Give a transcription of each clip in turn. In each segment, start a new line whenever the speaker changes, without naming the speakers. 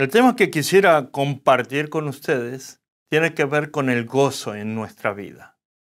El tema que quisiera compartir con ustedes tiene que ver con el gozo en nuestra vida.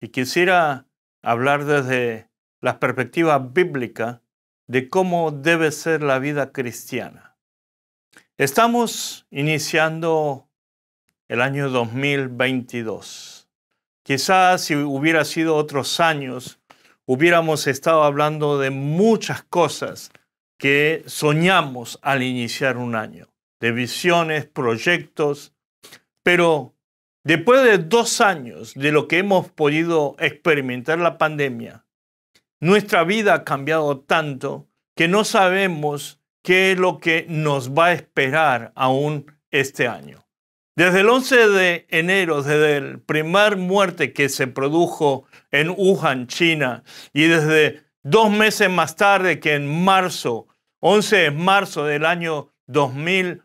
Y quisiera hablar desde la perspectiva bíblica de cómo debe ser la vida cristiana. Estamos iniciando el año 2022. Quizás si hubiera sido otros años, hubiéramos estado hablando de muchas cosas que soñamos al iniciar un año de visiones, proyectos, pero después de dos años de lo que hemos podido experimentar la pandemia, nuestra vida ha cambiado tanto que no sabemos qué es lo que nos va a esperar aún este año. Desde el 11 de enero, desde la primer muerte que se produjo en Wuhan, China, y desde dos meses más tarde que en marzo, 11 de marzo del año 2000,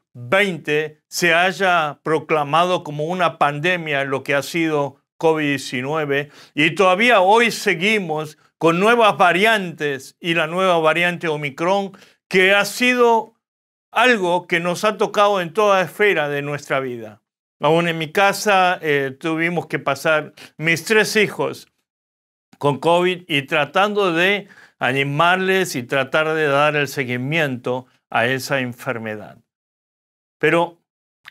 se haya proclamado como una pandemia lo que ha sido COVID-19 y todavía hoy seguimos con nuevas variantes y la nueva variante Omicron que ha sido algo que nos ha tocado en toda esfera de nuestra vida. Aún en mi casa eh, tuvimos que pasar mis tres hijos con COVID y tratando de animarles y tratar de dar el seguimiento a esa enfermedad. Pero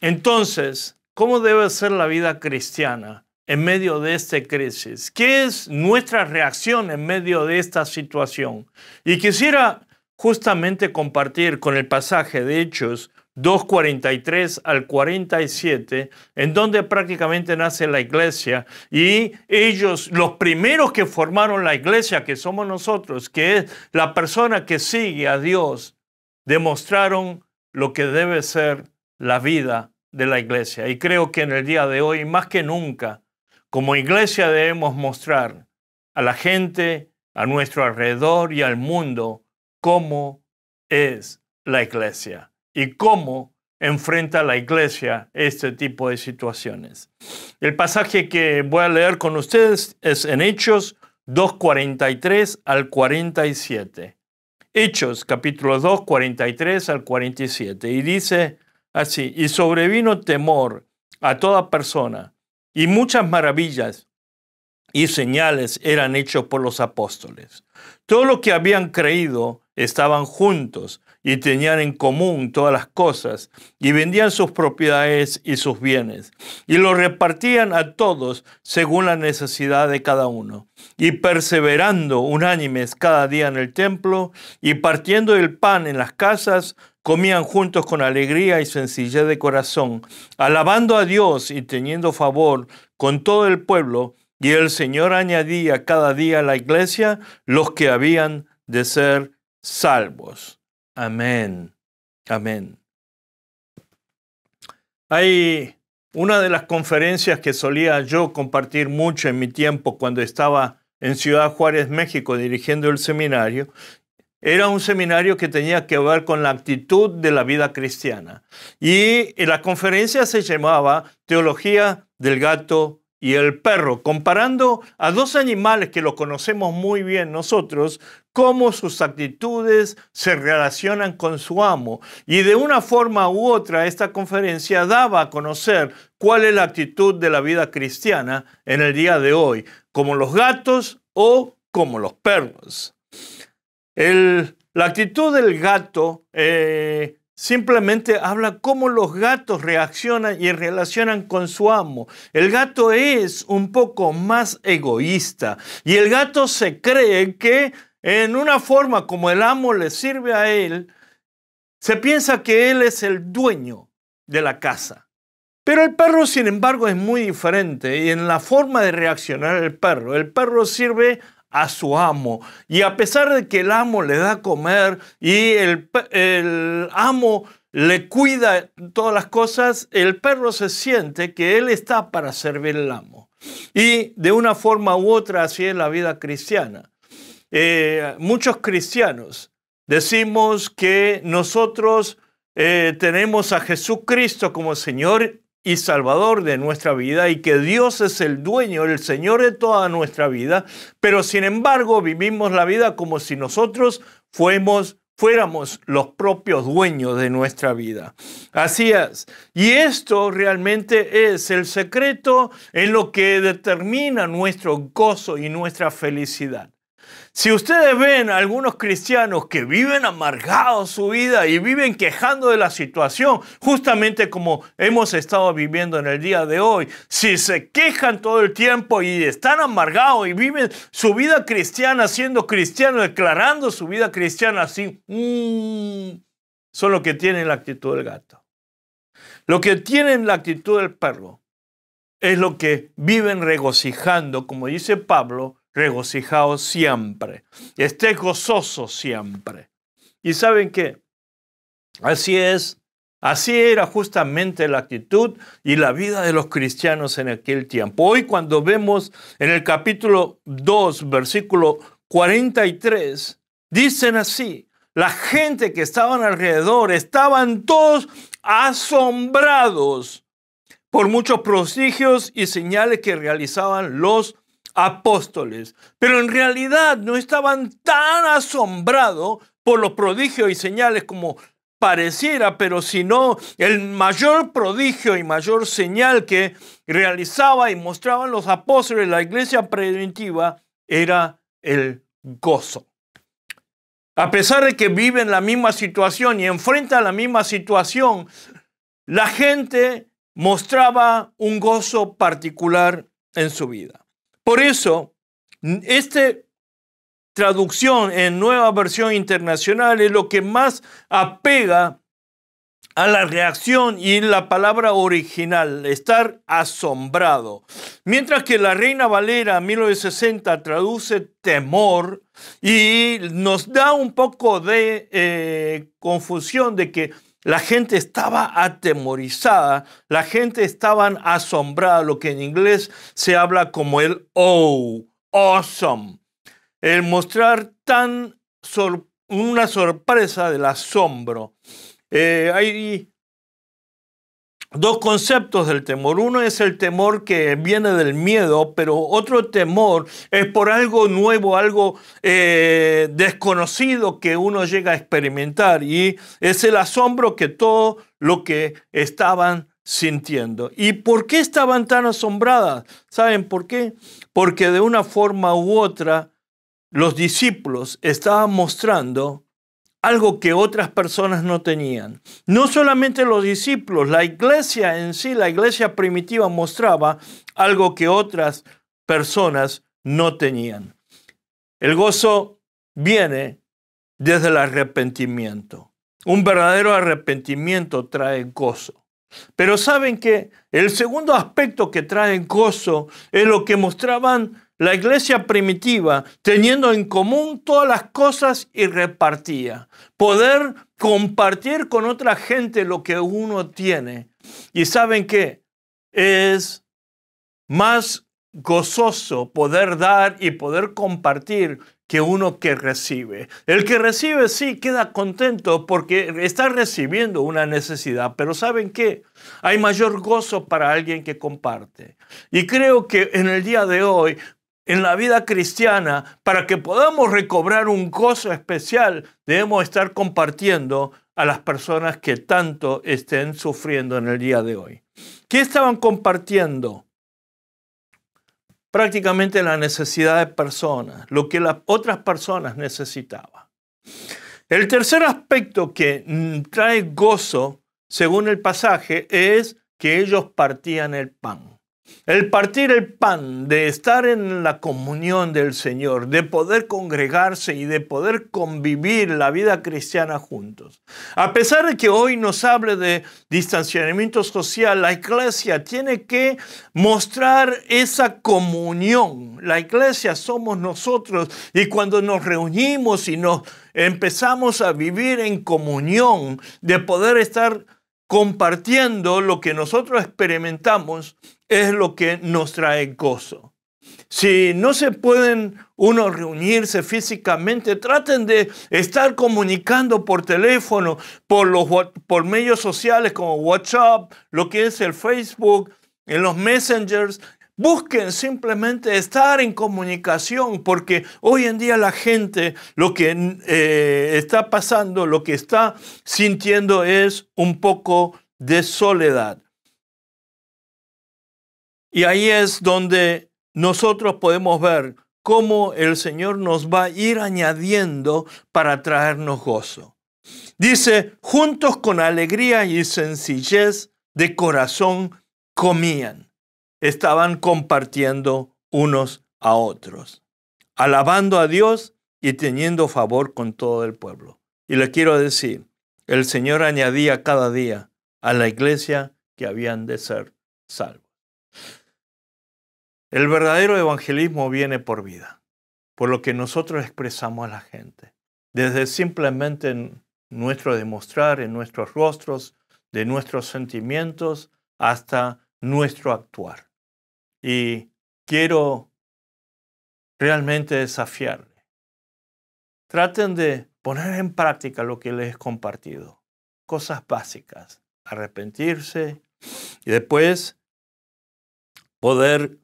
entonces, ¿cómo debe ser la vida cristiana en medio de esta crisis? ¿Qué es nuestra reacción en medio de esta situación? Y quisiera justamente compartir con el pasaje de Hechos 2.43 al 47, en donde prácticamente nace la iglesia y ellos, los primeros que formaron la iglesia, que somos nosotros, que es la persona que sigue a Dios, demostraron lo que debe ser la vida de la iglesia. Y creo que en el día de hoy, más que nunca, como iglesia debemos mostrar a la gente, a nuestro alrededor y al mundo cómo es la iglesia y cómo enfrenta la iglesia este tipo de situaciones. El pasaje que voy a leer con ustedes es en Hechos 2.43 al 47. Hechos capítulo 2.43 al 47. Y dice así, y sobrevino temor a toda persona, y muchas maravillas y señales eran hechos por los apóstoles. Todo lo que habían creído estaban juntos y tenían en común todas las cosas, y vendían sus propiedades y sus bienes, y lo repartían a todos según la necesidad de cada uno, y perseverando unánimes cada día en el templo, y partiendo el pan en las casas, comían juntos con alegría y sencillez de corazón, alabando a Dios y teniendo favor con todo el pueblo, y el Señor añadía cada día a la iglesia los que habían de ser salvos. Amén. Amén. Hay una de las conferencias que solía yo compartir mucho en mi tiempo cuando estaba en Ciudad Juárez, México, dirigiendo el seminario, era un seminario que tenía que ver con la actitud de la vida cristiana. Y la conferencia se llamaba Teología del gato y el perro, comparando a dos animales que lo conocemos muy bien nosotros, cómo sus actitudes se relacionan con su amo. Y de una forma u otra, esta conferencia daba a conocer cuál es la actitud de la vida cristiana en el día de hoy, como los gatos o como los perros la actitud del gato eh, simplemente habla cómo los gatos reaccionan y relacionan con su amo. El gato es un poco más egoísta y el gato se cree que en una forma como el amo le sirve a él, se piensa que él es el dueño de la casa. Pero el perro, sin embargo, es muy diferente y en la forma de reaccionar el perro. El perro sirve a su amo. Y a pesar de que el amo le da a comer y el, amo le cuida todas las cosas, el perro se siente que él está para servir al amo. Y de una forma u otra así es la vida cristiana. Eh, muchos cristianos decimos que nosotros eh, tenemos a Jesucristo como Señor y Salvador de nuestra vida y que Dios es el dueño, el Señor de toda nuestra vida, pero sin embargo vivimos la vida como si nosotros fuéramos, fuéramos los propios dueños de nuestra vida. Así es. Y esto realmente es el secreto en lo que determina nuestro gozo y nuestra felicidad. Si ustedes ven a algunos cristianos que viven amargados su vida y viven quejando de la situación, justamente como hemos estado viviendo en el día de hoy, si se quejan todo el tiempo y están amargados y viven su vida cristiana siendo cristiano, declarando su vida cristiana así, mm, son los que tienen la actitud del gato. Lo que tienen la actitud del perro es lo que viven regocijando, como dice Pablo, regocijaos siempre, esté gozoso siempre. ¿Y saben qué? Así es, así era justamente la actitud y la vida de los cristianos en aquel tiempo. Hoy cuando vemos en el capítulo 2, versículo 43, dicen así, la gente que estaban alrededor estaban todos asombrados por muchos prodigios y señales que realizaban los apóstoles, pero en realidad no estaban tan asombrados por los prodigios y señales como pareciera, pero sino el mayor prodigio y mayor señal que realizaba y mostraban los apóstoles la iglesia preventiva era el gozo. A pesar de que viven la misma situación y enfrentan la misma situación, la gente mostraba un gozo particular en su vida. Por eso, esta traducción en nueva versión internacional es lo que más apega a la reacción y la palabra original, estar asombrado. Mientras que la Reina Valera 1960 traduce temor y nos da un poco de eh, confusión de que la gente estaba atemorizada, la gente estaba asombrada, lo que en inglés se habla como el oh, awesome. El mostrar tan una sorpresa del asombro. Eh, dos conceptos del temor. Uno es el temor que viene del miedo, pero otro temor es por algo nuevo, algo eh, desconocido que uno llega a experimentar y es el asombro que todo lo que estaban sintiendo. ¿Y por qué estaban tan asombradas? ¿Saben por qué? Porque de una forma u otra los discípulos estaban mostrando algo que otras personas no tenían. No solamente los discípulos, la iglesia en sí, la iglesia primitiva mostraba algo que otras personas no tenían. El gozo viene desde el arrepentimiento. Un verdadero arrepentimiento trae gozo. Pero saben que el segundo aspecto que trae gozo es lo que mostraban la iglesia primitiva, teniendo en común todas las cosas y repartía. Poder compartir con otra gente lo que uno tiene. Y saben qué? Es más gozoso poder dar y poder compartir que uno que recibe. El que recibe sí queda contento porque está recibiendo una necesidad, pero ¿saben qué? Hay mayor gozo para alguien que comparte. Y creo que en el día de hoy en la vida cristiana, para que podamos recobrar un gozo especial, debemos estar compartiendo a las personas que tanto estén sufriendo en el día de hoy. ¿Qué estaban compartiendo? Prácticamente la necesidad de personas, lo que las otras personas necesitaban. El tercer aspecto que mm, trae gozo, según el pasaje, es que ellos partían el pan. El partir el pan, de estar en la comunión del Señor, de poder congregarse y de poder convivir la vida cristiana juntos. A pesar de que hoy nos hable de distanciamiento social, la iglesia tiene que mostrar esa comunión. La iglesia somos nosotros y cuando nos reunimos y nos empezamos a vivir en comunión, de poder estar compartiendo lo que nosotros experimentamos es lo que nos trae gozo. Si no se pueden uno reunirse físicamente, traten de estar comunicando por teléfono, por, los, por medios sociales como WhatsApp, lo que es el Facebook, en los messengers, Busquen simplemente estar en comunicación porque hoy en día la gente lo que eh, está pasando, lo que está sintiendo es un poco de soledad. Y ahí es donde nosotros podemos ver cómo el Señor nos va a ir añadiendo para traernos gozo. Dice, juntos con alegría y sencillez de corazón comían estaban compartiendo unos a otros, alabando a Dios y teniendo favor con todo el pueblo. Y le quiero decir, el Señor añadía cada día a la iglesia que habían de ser salvos. El verdadero evangelismo viene por vida, por lo que nosotros expresamos a la gente, desde simplemente nuestro demostrar, en nuestros rostros, de nuestros sentimientos, hasta nuestro actuar. Y quiero realmente desafiarle. Traten de poner en práctica lo que les he compartido. Cosas básicas. Arrepentirse y después poder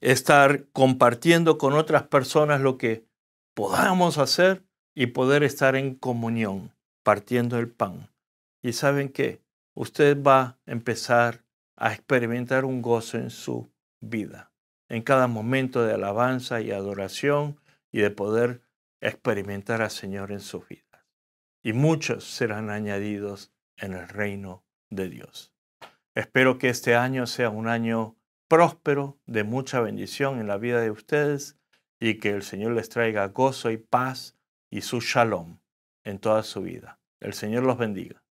estar compartiendo con otras personas lo que podamos hacer y poder estar en comunión, partiendo el pan. Y saben qué, usted va a empezar a experimentar un gozo en su vida, en cada momento de alabanza y adoración y de poder experimentar al Señor en su vida. Y muchos serán añadidos en el reino de Dios. Espero que este año sea un año próspero, de mucha bendición en la vida de ustedes y que el Señor les traiga gozo y paz y su shalom en toda su vida. El Señor los bendiga.